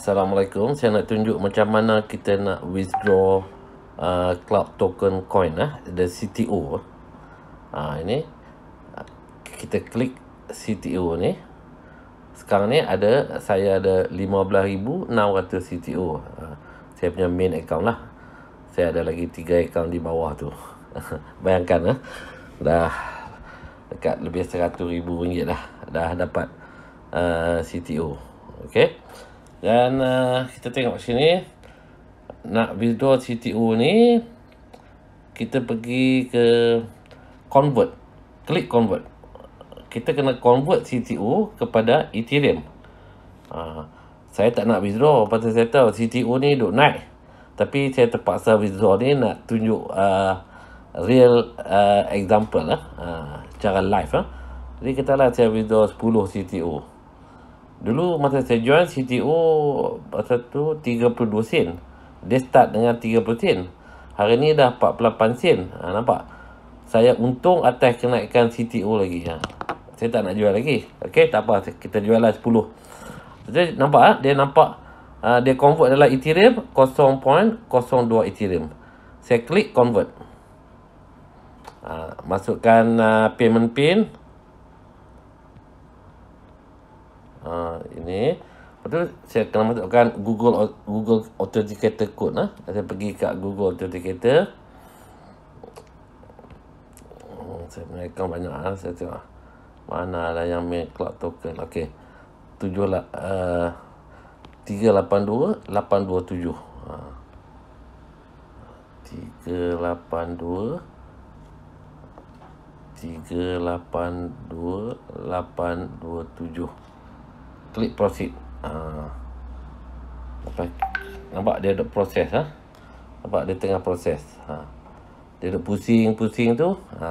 Assalamualaikum Saya nak tunjuk macam mana kita nak withdraw uh, Club token coin eh, The CTO uh, ah, Ini Kita klik CTO ni Sekarang ni ada Saya ada 15,600 CTO uh, Saya punya main account lah Saya ada lagi 3 account di bawah tu Bayangkan eh, Dah Dekat lebih rm ringgit lah, Dah dapat uh, CTO Okay dan uh, kita tengok sini Nak withdraw CTO ni Kita pergi ke Convert Klik convert Kita kena convert CTO kepada Ethereum uh, Saya tak nak withdraw Pasal saya tahu CTO ni duk naik Tapi saya terpaksa withdraw ni Nak tunjuk uh, real uh, example lah uh, cara live lah jadi kita lah saya withdraw 10 CTO Dulu masa saya join CTO masa tu 32 sen. Dia start dengan 30 sen. Hari ni dah 48 sen. Ha, nampak? Saya untung atas kenaikan CTO lagi. Ha. Saya tak nak jual lagi. Okey, tak apa. Kita jual lah 10. Jadi, nampak Ha? Dia nampak. Ha, dia convert adalah Ethereum 0.02 Ethereum. Saya klik convert. Ha, masukkan uh, Payment pin. terus saya kena masukkan Google Google Authenticator code nah Saya pergi ke Google Authenticator. Hmm, saya mereka banyak lah. Saya tengok mana ada lah yang main cloud token. Okey. Tujuh lah. Tiga lapan dua. Lapan dua tujuh. Ha. Tiga lapan dua. Tiga lapan dua. Lapan dua tujuh. Klik proceed. Ha. Nampak dia ada proses ah. Ha? Nampak dia tengah proses. Ha. Dia duduk pusing-pusing tu. Ha.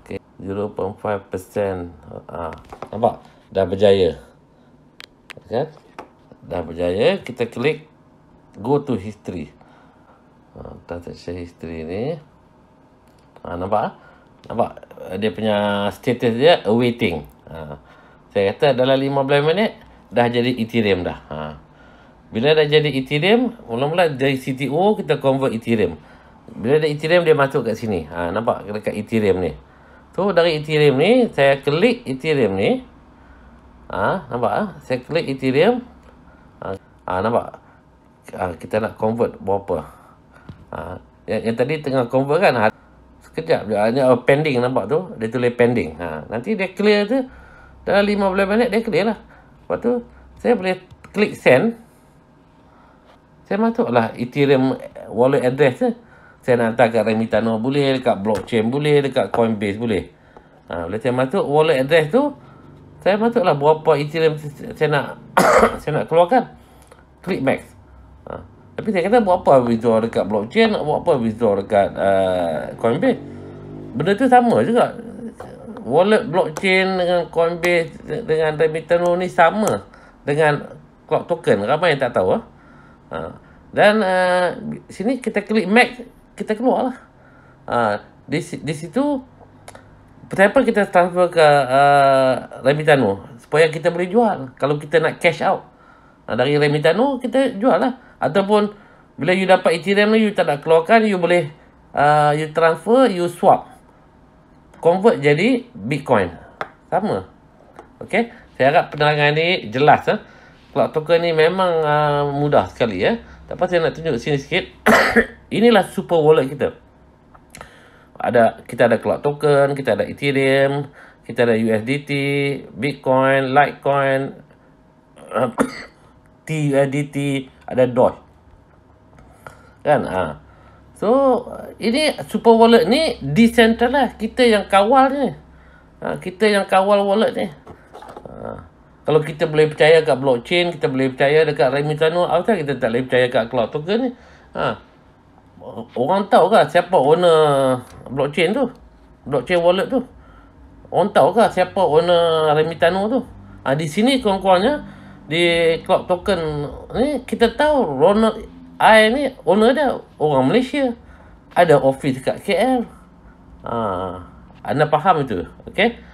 Okey, 0.5% ha. Nampak dah berjaya. Kan? Dah berjaya, kita klik go to history. Ha, kita share history ni. Ha, nampak? Nampak dia punya status dia awaiting. Ha. Saya kata dalam 15 minit dah jadi Ethereum dah. Ha. Bila dah jadi Ethereum, mula-mula dari CTO kita convert Ethereum. Bila ada Ethereum dia masuk kat sini. Ha, nampak dekat Ethereum ni. Tu so, dari Ethereum ni saya klik Ethereum ni. Ha, nampak ah? Ha? Saya klik Ethereum. Ha, ha, nampak. Ha, kita nak convert berapa? Ha, yang, yang tadi tengah convert kan. Ha, sekejap je. pending nampak tu. Dia tulis pending. Ha, nanti dia clear tu. Dalam 15 minit dia clear lah. Lepas tu saya boleh klik send. Saya lah. Ethereum wallet address tu. Saya nak hantar kat Remitano boleh, dekat blockchain boleh, dekat Coinbase boleh. Ha, bila saya masuk wallet address tu, saya masuklah berapa Ethereum saya nak saya nak keluarkan. Klik max. Ha. Tapi saya kata buat apa withdraw dekat blockchain, buat apa withdraw dekat uh, Coinbase. Benda tu sama juga wallet blockchain dengan Coinbase dengan Remitano ni sama dengan Clock Token. Ramai yang tak tahu. Ha. Ha. Dan uh, sini kita klik Mac, kita keluar lah. Ha. Di, di situ, kenapa kita transfer ke uh, eh, Remitano? Supaya kita boleh jual. Kalau kita nak cash out ha. dari Remitano, kita jual lah. Ataupun bila you dapat Ethereum ni, you tak nak keluarkan, you boleh uh, you transfer, you swap convert jadi Bitcoin. Sama. Okey. Saya harap penerangan ni jelas. Ha? Eh. Clock token ni memang uh, mudah sekali. ya. Tak apa saya nak tunjuk sini sikit. Inilah super wallet kita. Ada Kita ada clock token, kita ada Ethereum, kita ada USDT, Bitcoin, Litecoin, TUSDT, ada Doge. Kan? Haa. Ah. So ini super wallet ni decentralized lah. Kita yang kawal ni. Ha, kita yang kawal wallet ni. Ha, kalau kita boleh percaya kat blockchain, kita boleh percaya dekat Remitano, apa kita tak boleh percaya kat cloud token ni? Ha, orang tahu ke siapa owner blockchain tu? Blockchain wallet tu. Orang tahu ke siapa owner Remitano tu? Ha, di sini kurang-kurangnya di cloud token ni kita tahu Ronald I ni owner dia orang Malaysia. Ada office dekat KL. Ha, ah, anda faham itu? Okay?